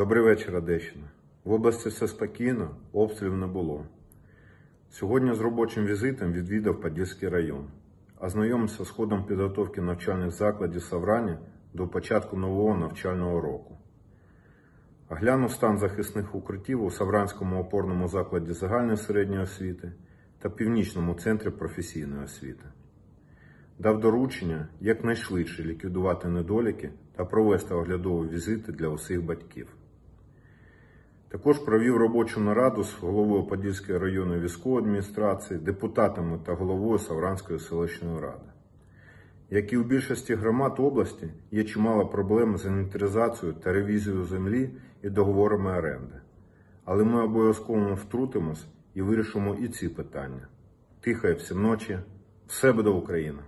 Добрий вечір, Одещина. В області все спокійно, обстрілів не було. Сьогодні з робочим візитом відвідав Подільський район, ознайомився з ходом підготовки навчальних закладів Саврані до початку нового навчального року. Оглянув стан захисних укриттів у Савранському опорному закладі загальної середньої освіти та північному центрі професійної освіти. Дав доручення якнайшвидше ліквідувати недоліки та провести оглядові візити для усіх батьків. Також провів робочу нараду з головою Подільської районної військової адміністрації, депутатами та головою Савранської селищної ради. Як і у більшості громад області, є чимало проблем з інвентаризацією та ревізією землі і договорами оренди. Але ми обов'язково втрутимось і вирішимо і ці питання. Тихої всім ночі, все буде Україна!